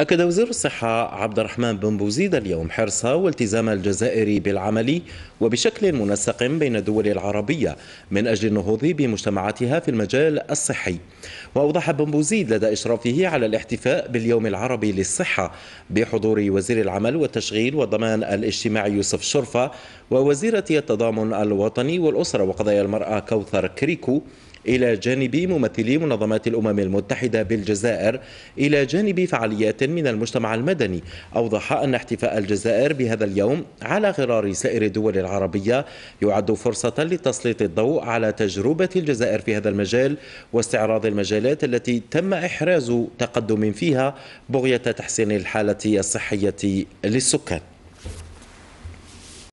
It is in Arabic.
أكد وزير الصحة عبد الرحمن بن بوزيد اليوم حرصه والتزام الجزائر بالعمل وبشكل منسق بين الدول العربية من أجل النهوض بمجتمعاتها في المجال الصحي وأوضح بن بوزيد لدى إشرافه على الاحتفاء باليوم العربي للصحة بحضور وزير العمل والتشغيل والضمان الاجتماعي يوسف شرفة ووزيرة التضامن الوطني والأسرة وقضايا المرأة كوثر كريكو إلى جانب ممثلي منظمات الأمم المتحدة بالجزائر إلى جانب فعاليات من المجتمع المدني أوضح أن احتفاء الجزائر بهذا اليوم على غرار سائر الدول العربية يعد فرصة لتسليط الضوء على تجربة الجزائر في هذا المجال واستعراض المجالات التي تم إحراز تقدم فيها بغية تحسين الحالة الصحية للسكان